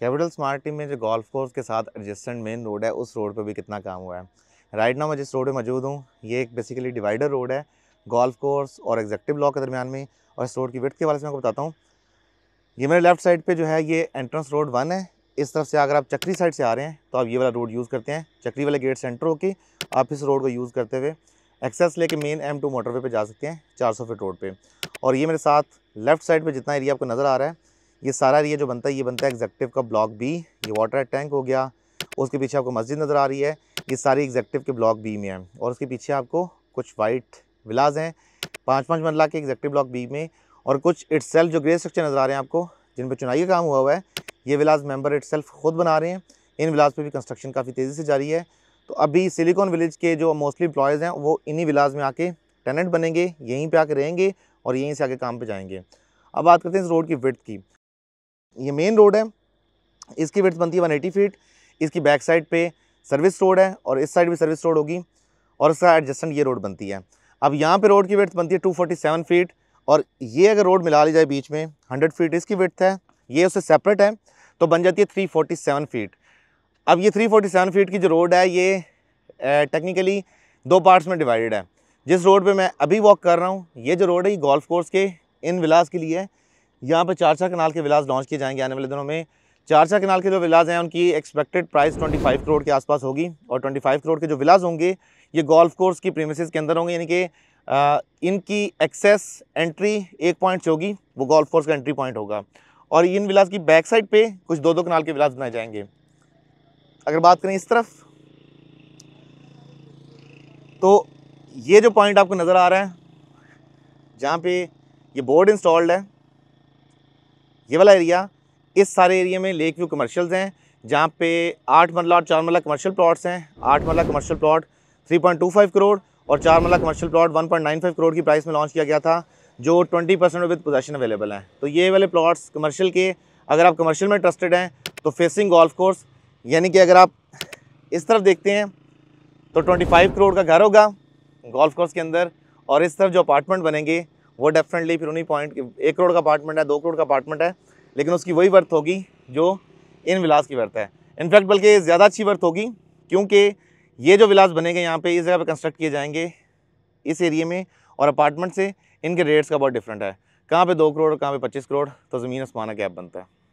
capital smart team में जो golf course के साथ एडजस्टेंट मेन रोड है उस रोड पर भी कितना काम हुआ है राइट ना मैं जिस रोड पर मौजूद हूँ ये एक बेसिकली डिवाइडर रोड है गोल्फ कोर्स और एग्जेक्टिव ब्लॉक के दरमियान में और इस रोड की विथ के बारे से मैं आपको बताता हूँ ये मेरे लेफ्ट साइड पे जो है ये एंट्रेंस रोड वन है इस तरफ से अगर आप चक्री साइड से आ रहे हैं तो आप ये वाला रोड यूज़ करते हैं चक्री वाले गेट सेंटर होके आप इस रोड को यूज़ करते हुए एक्सेस लेके मेन एम टू मोटरवे पे जा सकते हैं 400 फीट रोड पे और ये मेरे साथ लेफ्ट साइड पे जितना एरिया आपको नज़र आ रहा है ये सारा एरिया जो बनता है ये बनता है एग्जेक्टिव का ब्लॉक बी ये वाटर टैंक हो गया उसके पीछे आपको मस्जिद नज़र आ रही है ये सारी एग्जेक्टिव के ब्लॉक बी में है और उसके पीछे आपको कुछ वाइट विलाज हैं पाँच पाँच मरला के एग्जेक्टिव ब्लॉक बी में और कुछ इट जो ग्रे स्ट्रक्चर नज़र आ रहे हैं आपको जिन पर चुनाई का काम हुआ हुआ है ये विलाज मेम्बर इट खुद बना रहे हैं इन विलाज पर भी कंस्ट्रक्शन काफ़ी तेज़ी से जारी है तो अभी सिलिकॉन विलेज के जो मोस्टली एम्प्लॉयज़ हैं वो इन्हीं विलाज में आके टेनेंट बनेंगे यहीं पर आके रहेंगे और यहीं से आके काम पर जाएंगे अब बात करते हैं इस रोड की विथ की ये मेन रोड है इसकी वर्थ बनती है वन एटी फीट इसकी बैक साइड पे सर्विस रोड है और इस साइड भी सर्विस रोड होगी और इसका एडजस्टेंट ये रोड बनती है अब यहाँ पे रोड की वर्थ बनती है सेवन फीट और ये अगर रोड मिला ली जाए बीच में 100 फीट इसकी वर्थ है ये उससे सेपरेट है तो बन जाती है 347 फीट अब ये 347 फीट की जो रोड है ये टेक्निकली दो पार्ट्स में डिवाइडेड है जिस रोड पे मैं अभी वॉक कर रहा हूँ ये जो रोड है ये गोल्फ कोर्स के इन विलास के लिए है यहाँ पर चार चार कनाल के विलास लॉन्च किए जाएंगे आने वाले दिनों में चार चार कनाल के जो विलास हैं उनकी एक्सपेक्टेड प्राइस 25 करोड़ के आसपास होगी और 25 करोड़ के जो विलास होंगे ये गोल्फ कोर्स की प्रीमिसेस के अंदर होंगे यानी कि इनकी एक्सेस एंट्री एक पॉइंट होगी वो गोल्फ कोर्स का एंट्री पॉइंट होगा और इन विलास की बैक साइड पर कुछ दो दो कनाल के विलास बनाए जाएंगे अगर बात करें इस तरफ तो ये जो पॉइंट आपको नज़र आ रहा है जहाँ पे ये बोर्ड इंस्टॉल्ड है ये वाला एरिया इस सारे एरिया में लेक व्यू कमर्शियल्स हैं जहाँ पे आठ मरला और चार मरला कमर्शियल प्लॉट्स हैं आठ मरला कमर्शियल प्लॉट 3.25 करोड़ और चार मरला कमर्शियल प्लॉट 1.95 करोड़ की प्राइस में लॉन्च किया गया था जो 20 परसेंट विद पोजेशन अवेलेबल हैं तो ये वाले प्लॉट्स कमर्शियल के अगर आप कमर्शियल में इंटरेस्टेड हैं तो फेसिंग गोल्फ कोर्स यानी कि अगर आप इस तरफ देखते हैं तो फाइव करोड़ का घर होगा गोल्फ कोर्स के अंदर और इस तरफ जो अपार्टमेंट बनेंगे वो डेफिनेटली फिर उन्हीं पॉइंट एक करोड़ का अपार्टमेंट है दो करोड़ का अपार्टमेंट है लेकिन उसकी वही वर्थ होगी जो इन विलास की वर्थ है इनफैक्ट बल्कि ज़्यादा अच्छी वर्थ होगी क्योंकि ये जो विलास बनेंगे यहाँ पे इस जगह पे कंस्ट्रक्ट किए जाएंगे इस एरिए में और अपार्टमेंट से इनके रेट्स का बहुत डिफरेंट है कहाँ पे दो करोड़ कहाँ पे पच्चीस करोड़ तो ज़मीन आसमाना गैप बनता है